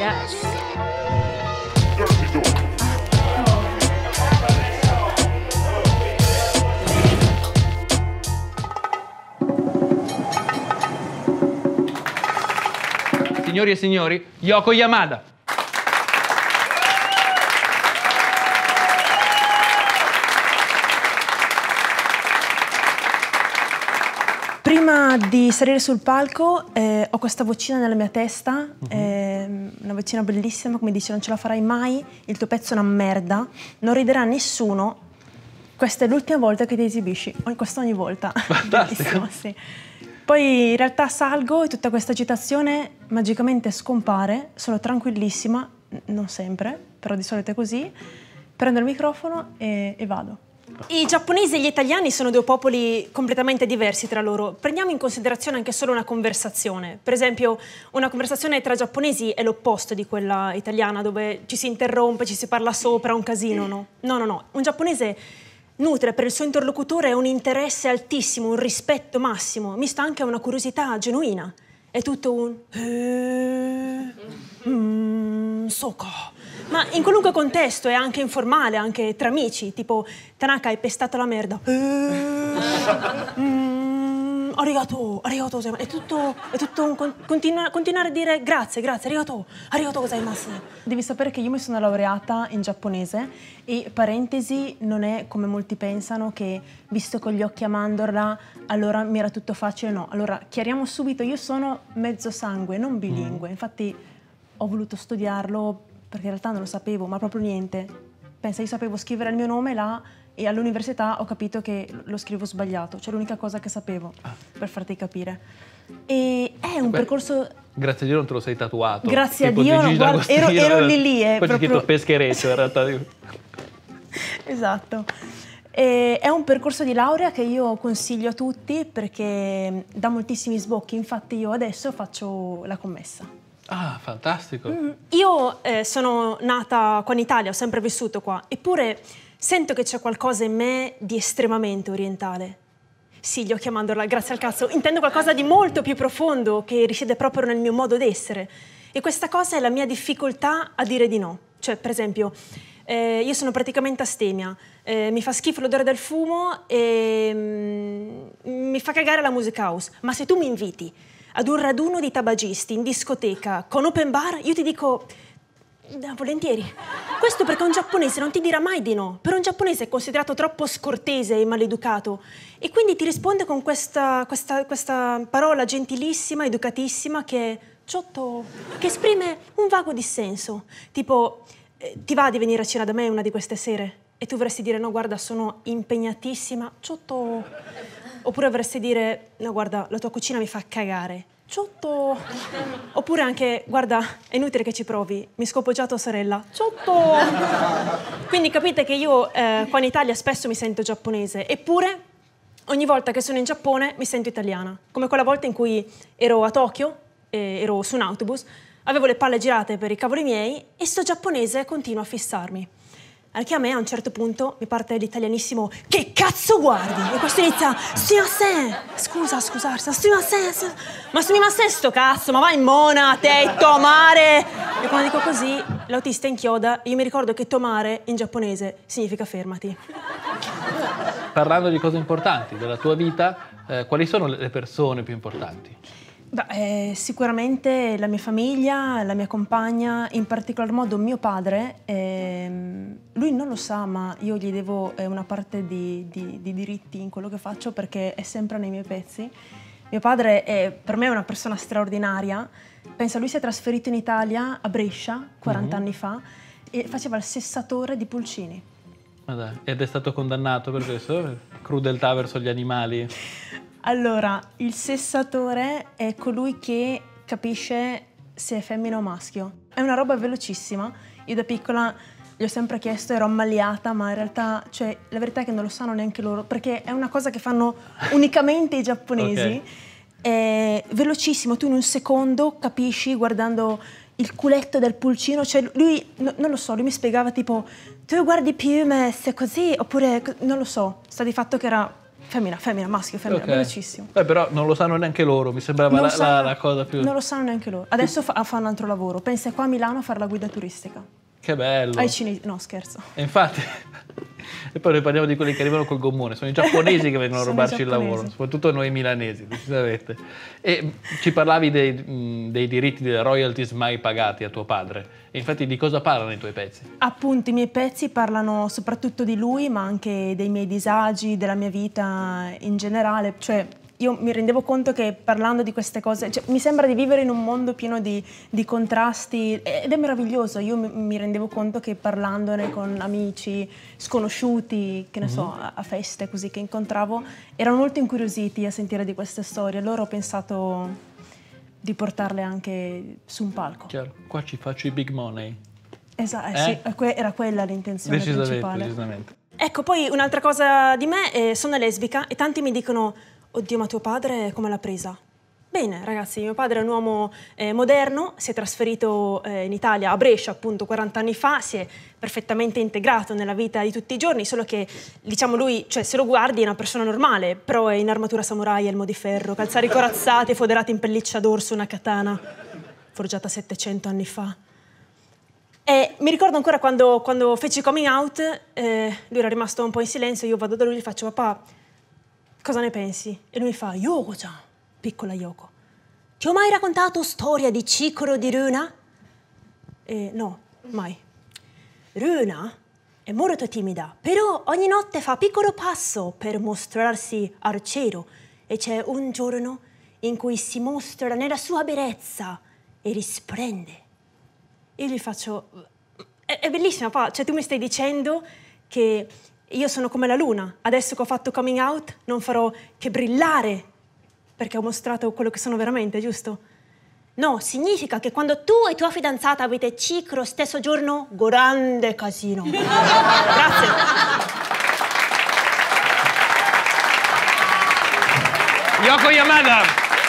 Yes. signori e signori, Yoko Yamada. Prima di salire sul palco eh, ho questa vocina nella mia testa. Mm -hmm. eh, Ehm, una vocina bellissima che mi dice non ce la farai mai, il tuo pezzo è una merda, non riderà nessuno, questa è l'ultima volta che ti esibisci, questo ogni volta. Bellissimo, sì. Poi in realtà salgo e tutta questa agitazione magicamente scompare, sono tranquillissima, non sempre, però di solito è così, prendo il microfono e, e vado. I giapponesi e gli italiani sono due popoli completamente diversi tra loro. Prendiamo in considerazione anche solo una conversazione. Per esempio, una conversazione tra giapponesi è l'opposto di quella italiana, dove ci si interrompe, ci si parla sopra, un casino, no? No, no, no. Un giapponese nutre per il suo interlocutore un interesse altissimo, un rispetto massimo, misto anche a una curiosità genuina. È tutto un... Eh, mm, so ma in qualunque contesto è anche informale, anche tra amici, tipo Tanaka hai pestato la merda. Mm, arigato, arigato È tutto, è tutto un con, continua, continuare a dire grazie, grazie, arigato, arigato gozaimasu. Devi sapere che io mi sono laureata in giapponese e parentesi non è come molti pensano che visto con gli occhi a mandorla allora mi era tutto facile, no. Allora chiariamo subito, io sono mezzo sangue, non bilingue, mm. infatti ho voluto studiarlo perché in realtà non lo sapevo, ma proprio niente. Pensa, io sapevo scrivere il mio nome là e all'università ho capito che lo scrivo sbagliato, cioè l'unica cosa che sapevo, ah. per farti capire. E è eh un Beh, percorso... Grazie a Dio non te lo sei tatuato. Grazie tipo a Dio, no, guarda, ero, ero lì lì. Eh, poi proprio... c'è scritto peschereccio in realtà. esatto. E è un percorso di laurea che io consiglio a tutti perché dà moltissimi sbocchi, infatti io adesso faccio la commessa. Ah, fantastico. Mm. Io eh, sono nata qua in Italia, ho sempre vissuto qua, eppure sento che c'è qualcosa in me di estremamente orientale. Sì, gli ho chiamandola, grazie al cazzo, intendo qualcosa di molto più profondo che risiede proprio nel mio modo d'essere. E questa cosa è la mia difficoltà a dire di no. Cioè, per esempio, eh, io sono praticamente astemia, eh, mi fa schifo l'odore del fumo e mm, mi fa cagare la music house, ma se tu mi inviti ad un raduno di tabagisti in discoteca con open bar, io ti dico volentieri. Questo perché un giapponese non ti dirà mai di no. Per un giapponese è considerato troppo scortese e maleducato. E quindi ti risponde con questa, questa, questa parola gentilissima, educatissima, che è ciotto, che esprime un vago dissenso. Tipo, eh, ti va di venire a cena da me una di queste sere? E tu vorresti dire no, guarda, sono impegnatissima, ciotto... Oppure avresti dire, no guarda, la tua cucina mi fa cagare. Ciotto! Oppure anche, guarda, è inutile che ci provi, mi scopo già tua sorella. Ciotto! Quindi capite che io eh, qua in Italia spesso mi sento giapponese, eppure ogni volta che sono in Giappone mi sento italiana. Come quella volta in cui ero a Tokyo, eh, ero su un autobus, avevo le palle girate per i cavoli miei e sto giapponese continua a fissarmi. Al che a me a un certo punto mi parte l'italianissimo Che cazzo guardi? E questo inizia Si Stima se Scusa, scusarsi Stima se Ma ma se sto cazzo Ma vai in mona, te, tomare E quando dico così L'autista inchioda io mi ricordo che tomare in giapponese Significa fermati Parlando di cose importanti della tua vita eh, Quali sono le persone più importanti? Beh, eh, sicuramente la mia famiglia, la mia compagna, in particolar modo mio padre, ehm, lui non lo sa, ma io gli devo eh, una parte di, di, di, diritti in quello che faccio perché è sempre nei miei pezzi. Mio padre è, per me è una persona straordinaria, pensa lui si è trasferito in Italia a Brescia 40 mm -hmm. anni fa e faceva il sessatore di pulcini. Ed è stato condannato per questo? Crudeltà verso gli animali? Allora, il sessatore è colui che capisce se è femmina o maschio. È una roba velocissima. Io da piccola gli ho sempre chiesto, ero ammaliata, ma in realtà, cioè, la verità è che non lo sanno neanche loro, perché è una cosa che fanno unicamente i giapponesi. Okay. È velocissimo, tu in un secondo capisci guardando il culetto del pulcino, cioè lui, no, non lo so, lui mi spiegava tipo, tu guardi più me se così, oppure, non lo so, sta di fatto che era Femmina, femmina, maschio, femmina, okay. velocissimo. Beh, però non lo sanno neanche loro, mi sembrava la, sanno, la, la, cosa più... Non lo sanno neanche loro. Adesso fa, fa un altro lavoro. Pensa qua a Milano a fare la guida turistica. Che bello. Ai cinesi, no scherzo. E infatti... E poi noi parliamo di quelli che arrivano col gommone, sono i giapponesi che vengono a rubarci il lavoro, soprattutto noi milanesi, precisamente. E ci parlavi dei, dei diritti delle royalties mai pagati a tuo padre. E infatti di cosa parlano i tuoi pezzi? Appunto, i miei pezzi parlano soprattutto di lui, ma anche dei miei disagi, della mia vita in generale, cioè io mi rendevo conto che parlando di queste cose, cioè, mi sembra di vivere in un mondo pieno di, di contrasti ed è meraviglioso, io mi, rendevo conto che parlandone con amici, sconosciuti, che ne mm-hmm. so, mhm. a, a, feste così che incontravo, erano molto incuriositi a sentire di queste storie, allora ho pensato di portarle anche su un palco. Chiaro, qua ci faccio i big money. Esatto, eh? sì, era quella l'intenzione decisamente, principale. Decisamente. Ecco, poi un'altra cosa di me, eh, sono lesbica e tanti mi dicono Oddio, ma tuo padre come l'ha presa? Bene, ragazzi, mio padre è un uomo eh, moderno, si è trasferito eh, in Italia, a Brescia appunto 40 anni fa, si è perfettamente integrato nella vita di tutti i giorni, solo che diciamo lui, cioè se lo guardi è una persona normale, però è in armatura samurai, elmo di ferro, calzari corazzati, foderati in pelliccia d'orso, una katana forgiata 700 anni fa. E mi ricordo ancora quando, quando feci coming out, eh, lui era rimasto un po' in silenzio, io vado da lui e gli faccio papà, cosa ne pensi? E lui mi fa, Yoko-chan, piccola Yoko, ti ho mai raccontato storia di Cicoro di Runa? E no, mai. Runa è molto timida, però ogni notte fa piccolo passo per mostrarsi al cielo e c'è un giorno in cui si mostra nella sua bellezza e risplende. Io gli faccio, è, è bellissima, cioè tu mi stai dicendo che io sono come la luna, adesso che ho fatto coming out non farò che brillare perché ho mostrato quello che sono veramente, giusto? No, significa che quando tu e tua fidanzata avete ciclo stesso giorno, grande casino. Grazie. Yoko Yamada.